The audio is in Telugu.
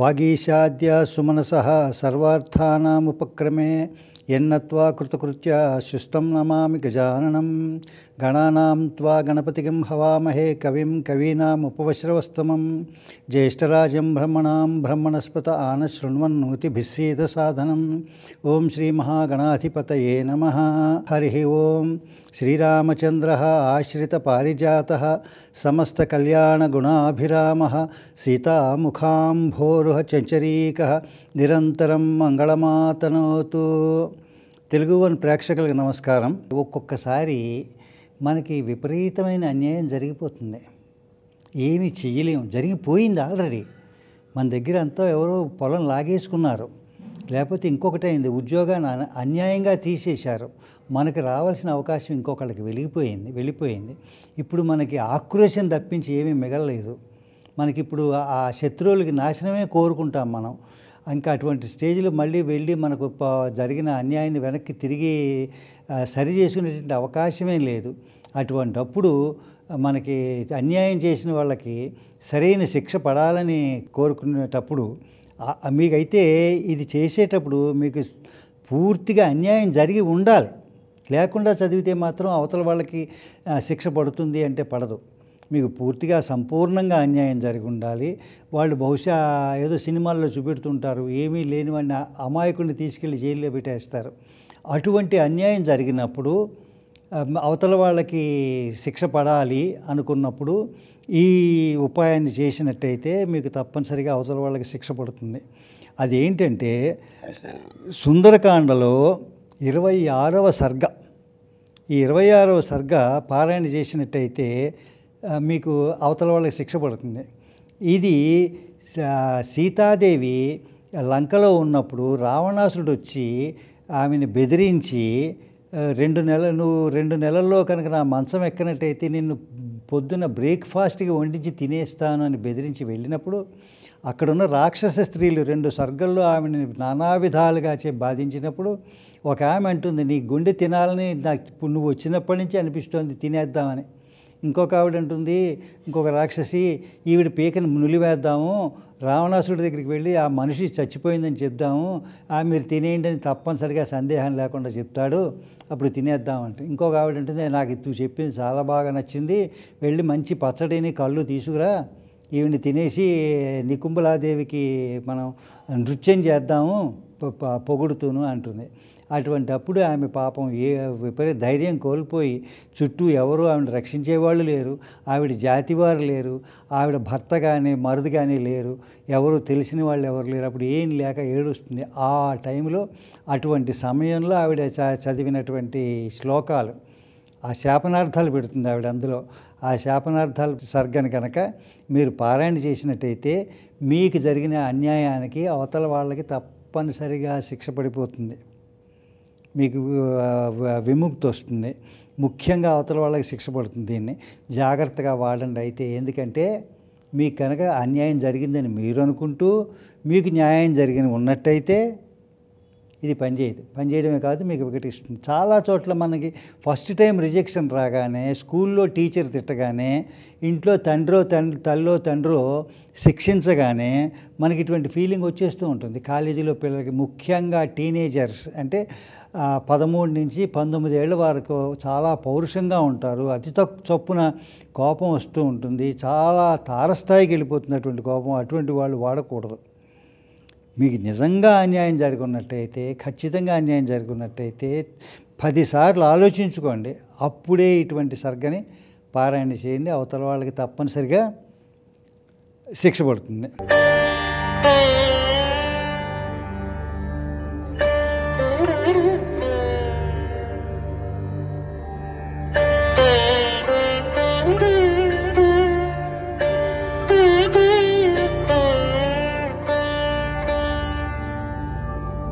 वागीशाद्या सुमनसः सर्वार्थानामुपक्रमे ఎన్నత్వా కృతకృత్య శుస్తం నమామి గజాననం గణానాం త్వా గణపతిగం హవామహే కవిం కవీనాం ఉపవశ్రవస్తమం జ్యేష్ఠరాజం బ్రహ్మణాం బ్రహ్మణస్పత ఆన ఆనశృణ్వన్నోతిభిస్సేద సాధనం ఓం శ్రీ మహాగణాధిపతయే నమ హరి ఓం శ్రీరామచంద్ర ఆశ్రిత పారిజాత సమస్త కళ్యాణగుణాభిరామ సీతాముఖాంభోరుహ చంచరీక నిరంతరం మంగళమాతనోతు తెలుగు వన్ ప్రేక్షకులకు నమస్కారం ఒక్కొక్కసారి మనకి విపరీతమైన అన్యాయం జరిగిపోతుంది ఏమీ చేయలేము జరిగిపోయింది ఆల్రెడీ మన దగ్గర అంతా ఎవరో పొలం లాగేసుకున్నారు లేకపోతే అయింది ఉద్యోగాన్ని అన్యాయంగా తీసేశారు మనకు రావాల్సిన అవకాశం ఇంకొకళ్ళకి వెళ్ళిపోయింది వెళ్ళిపోయింది ఇప్పుడు మనకి ఆక్రోషం తప్పించి ఏమీ మిగలలేదు మనకిప్పుడు ఆ శత్రువులకి నాశనమే కోరుకుంటాం మనం ఇంకా అటువంటి స్టేజ్లో మళ్ళీ వెళ్ళి మనకు జరిగిన అన్యాయాన్ని వెనక్కి తిరిగి సరి చేసుకునేటువంటి అవకాశమే లేదు అటువంటిప్పుడు మనకి అన్యాయం చేసిన వాళ్ళకి సరైన శిక్ష పడాలని కోరుకునేటప్పుడు మీకైతే ఇది చేసేటప్పుడు మీకు పూర్తిగా అన్యాయం జరిగి ఉండాలి లేకుండా చదివితే మాత్రం అవతల వాళ్ళకి శిక్ష పడుతుంది అంటే పడదు మీకు పూర్తిగా సంపూర్ణంగా అన్యాయం జరిగి ఉండాలి వాళ్ళు బహుశా ఏదో సినిమాల్లో చూపెడుతుంటారు ఏమీ లేనివన్నీ అమాయకుడిని తీసుకెళ్ళి జైల్లో పెట్టేస్తారు అటువంటి అన్యాయం జరిగినప్పుడు అవతల వాళ్ళకి శిక్ష పడాలి అనుకున్నప్పుడు ఈ ఉపాయాన్ని చేసినట్టయితే మీకు తప్పనిసరిగా అవతల వాళ్ళకి శిక్ష పడుతుంది అదేంటంటే సుందరకాండలో ఇరవై ఆరవ సర్గ ఈ ఇరవై ఆరవ సర్గ పారాయణ చేసినట్టయితే మీకు అవతల వాళ్ళకి శిక్ష పడుతుంది ఇది సీతాదేవి లంకలో ఉన్నప్పుడు రావణాసురుడు వచ్చి ఆమెను బెదిరించి రెండు నెలలు నువ్వు రెండు నెలల్లో కనుక నా మంచం ఎక్కినట్టయితే నిన్ను పొద్దున బ్రేక్ఫాస్ట్కి వండించి తినేస్తాను అని బెదిరించి వెళ్ళినప్పుడు అక్కడున్న రాక్షస స్త్రీలు రెండు సర్గల్లో ఆమెను నానా విధాలుగా చే బాధించినప్పుడు ఒక ఆమె అంటుంది నీ గుండె తినాలని నాకు నువ్వు వచ్చినప్పటి నుంచి అనిపిస్తోంది తినేద్దామని ఇంకొక ఆవిడ అంటుంది ఇంకొక రాక్షసి ఈవిడ పీకను నులివేద్దాము రావణాసుడి దగ్గరికి వెళ్ళి ఆ మనిషి చచ్చిపోయిందని చెప్దాము ఆ మీరు తినేయండి అని తప్పనిసరిగా సందేహం లేకుండా చెప్తాడు అప్పుడు తినేద్దామంటే ఇంకొక ఆవిడ అంటుంది నాకు ఇది చెప్పింది చాలా బాగా నచ్చింది వెళ్ళి మంచి పచ్చడిని కళ్ళు తీసుకురా ఈవిని తినేసి నికుంబలాదేవికి మనం నృత్యం చేద్దాము పొగుడుతూను అంటుంది అటువంటి అప్పుడు ఆమె పాపం ఏ విపరీత ధైర్యం కోల్పోయి చుట్టూ ఎవరు ఆవిడ రక్షించేవాళ్ళు లేరు ఆవిడ జాతివారు లేరు ఆవిడ భర్త కానీ మరుదు కానీ లేరు ఎవరు తెలిసిన వాళ్ళు ఎవరు లేరు అప్పుడు ఏం లేక ఏడుస్తుంది ఆ టైంలో అటువంటి సమయంలో ఆవిడ చదివినటువంటి శ్లోకాలు ఆ శాపనార్థాలు పెడుతుంది ఆవిడ అందులో ఆ శాపనార్థాలు సర్గను కనుక మీరు పారాయణ చేసినట్టయితే మీకు జరిగిన అన్యాయానికి అవతల వాళ్ళకి తప్పనిసరిగా శిక్ష పడిపోతుంది మీకు విముక్తి వస్తుంది ముఖ్యంగా అవతల వాళ్ళకి శిక్ష పడుతుంది దీన్ని జాగ్రత్తగా వాడండి అయితే ఎందుకంటే మీకు కనుక అన్యాయం జరిగిందని మీరు అనుకుంటూ మీకు న్యాయం జరిగిన ఉన్నట్టయితే ఇది పనిచేయదు పనిచేయడమే కాదు మీకు ఒకటి ఇస్తుంది చాలా చోట్ల మనకి ఫస్ట్ టైం రిజెక్షన్ రాగానే స్కూల్లో టీచర్ తిట్టగానే ఇంట్లో తండ్రో తండ్రి తల్లో తండ్రో శిక్షించగానే మనకి ఇటువంటి ఫీలింగ్ వచ్చేస్తూ ఉంటుంది కాలేజీలో పిల్లలకి ముఖ్యంగా టీనేజర్స్ అంటే పదమూడు నుంచి పంతొమ్మిది ఏళ్ళ వరకు చాలా పౌరుషంగా ఉంటారు అతి తక్కువ చొప్పున కోపం వస్తూ ఉంటుంది చాలా తారస్థాయికి వెళ్ళిపోతున్నటువంటి కోపం అటువంటి వాళ్ళు వాడకూడదు మీకు నిజంగా అన్యాయం జరుగున్నట్టయితే ఖచ్చితంగా అన్యాయం జరుగున్నట్టయితే పదిసార్లు ఆలోచించుకోండి అప్పుడే ఇటువంటి సర్గని పారాయణ చేయండి అవతల వాళ్ళకి తప్పనిసరిగా శిక్ష పడుతుంది